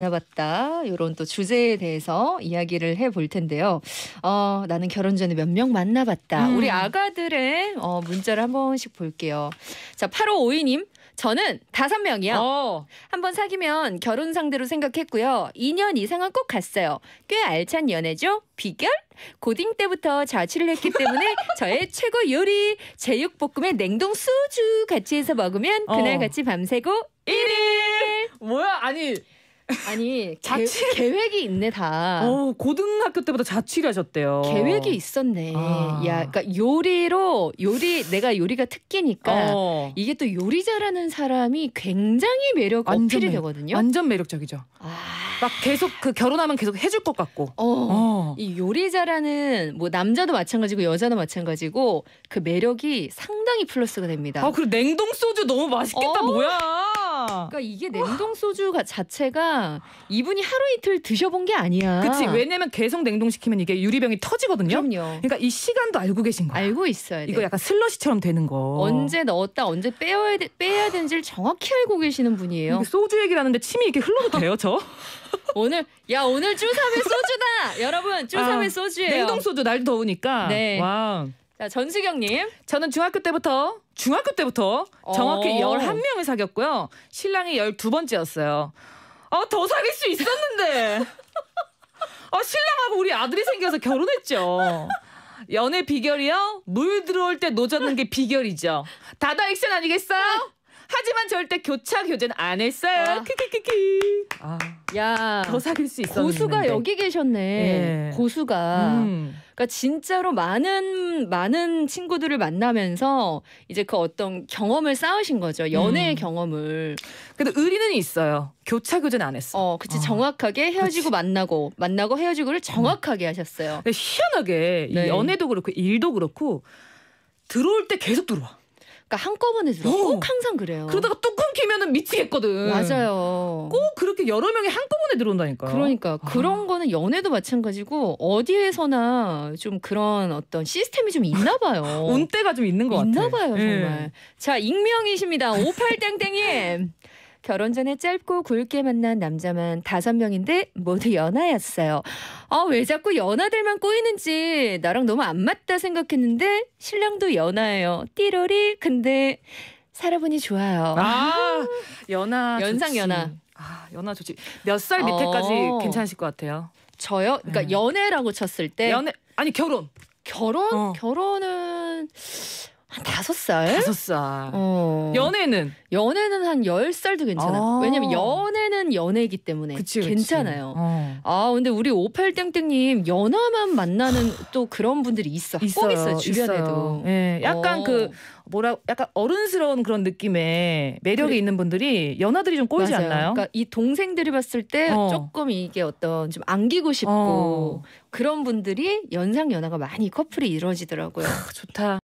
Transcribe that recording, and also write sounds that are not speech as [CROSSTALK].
만나봤다 이런 또 주제에 대해서 이야기를 해볼 텐데요. 어, 나는 결혼 전에 몇 명 만나봤다. 음. 우리 아가들의 어, 문자를 한 번씩 볼게요. 자, 8552님. 저는 다섯 명이요. 어. 한번 사귀면 결혼 상대로 생각했고요. 2년 이상은 꼭 갔어요. 꽤 알찬 연애죠. 비결? 고딩 때부터 자취를 했기 때문에 [LAUGHS] 저의 최고 요리 제육볶음에 냉동 수주 같이 해서 먹으면 그날 어. 같이 밤새고 1일. 뭐야? 아니 아니 자취 계획이 있네 다. 어, 고등학교 때부터 자취를 하셨대요. 계획이 있었네. 아. 야, 그러니까 요리로 요리 내가 요리가 특기니까 어. 이게 또 요리 잘하는 사람이 굉장히 매력 완전 어필이 매 되거든요. 완전 매력적이죠. 아, 막 계속 그 결혼하면 계속 해줄 것 같고. 어. 어. 이 요리 잘하는 뭐 남자도 마찬가지고 여자도 마찬가지고 그 매력이 상당히 플러스가 됩니다. 아, 그리고 냉동 소주 너무 맛있겠다. 어. 뭐야? 그러니까 이게 냉동 소주 가 자체가 이분이 하루 이틀 드셔본 게 아니야. 그치 왜냐면 계속 냉동시키면 이게 유리병이 터지거든요. 그럼요. 그러니까 이 시간도 알고 계신 거야. 알고 있어야 돼. 이거 약간 슬러시처럼 되는 거. 언제 넣었다 언제 빼야 돼, 빼야 되는지를 정확히 알고 계시는 분이에요. 소주 얘기를 는데 침이 이렇게 흘러도 돼요, 저? [LAUGHS] 오늘 야 오늘 쭈삼의 소주다 여러분 쭈삼의 아, 소주예요 냉동 소주 날 더우니까 네. 와 자, 전수경님. 저는 중학교 때부터, 중학교 때부터 어. 정확히 오. 11명을 사귀었고요. 신랑이 12번째였어요. 아, 더 사귈 수 있었는데. [LAUGHS] 아, 신랑하고 우리 아들이 생겨서 결혼했죠. 연애 비결이요? 물 들어올 때 노젓는 게 비결이죠. 다다 액션 아니겠어요? 하지만 절대 교차 교제는 안 했어요. 아. 키키키키. 아. 야. 더 사귈 수있어는 고수가 여기 계셨네. 예. 고수가. 음. 그러니까 진짜로 많은 많은 친구들을 만나면서 이제 그 어떤 경험을 쌓으신 거죠. 연애의 음. 경험을. 근데 의리는 있어요. 교차 교제는 안 했어. 어, 그치 어. 정확하게 헤어지고 그치. 만나고 만나고 헤어지고를 음. 정확하게 어. 하셨어요. 희한하게 네. 연애도 그렇고 일도 그렇고 들어올 때 계속 들어와. 그러니까 한꺼번에 들어. 어. 꼭 항상 그래요. 그러다가 뚜껑 기면은 미치겠거든. 맞아요. 꼭 그렇게 여러 명이 한꺼번에 들어온다니까 그러니까 아. 그런 거는 연애도 마찬가지고 어디에서나 좀 그런 어떤 시스템이 좀 있나 봐요. 온때가좀 [LAUGHS] 있는 것 같아요. 있나 같아. 봐요, 정말. 예. 자, 익명이십니다. 58땡땡님. 결혼 전에 짧고 굵게 만난 남자만 다섯 명인데 모두 연하였어요. 아, 왜 자꾸 연하들만 꼬이는지 나랑 너무 안 맞다 생각했는데 신랑도 연하예요. 띠로리. 근데 살아보니 좋아요. 아, 아 연하. 연상 연하. 아, 연하 좋지. 몇 살 밑에까지 어. 괜찮으실 것 같아요. 저요? 그러니까 네. 연애라고 쳤을 때 연애 아니 결혼. 결혼? 어. 결혼은 한 다섯 살? 다섯 살. 어. 연애는? 연애는 한열 살도 괜찮아. 요 아. 왜냐면 연애는 연애이기 때문에 그치, 그치. 괜찮아요. 어. 아 근데 우리 58땡땡님 연하만 만나는 또 그런 분들이 있어. 있어요. 꼭 있어요 주변에도. 예, 네, 약간 어. 그 뭐라 약간 어른스러운 그런 느낌의 매력이 그래. 있는 분들이 연하들이 좀 꼬이지 맞아요. 않나요? 그러니까 이 동생들이 봤을 때 어. 조금 이게 어떤 좀 안기고 싶고 어. 그런 분들이 연상 연하가 많이 커플이 이루어지더라고요. 아, 좋다.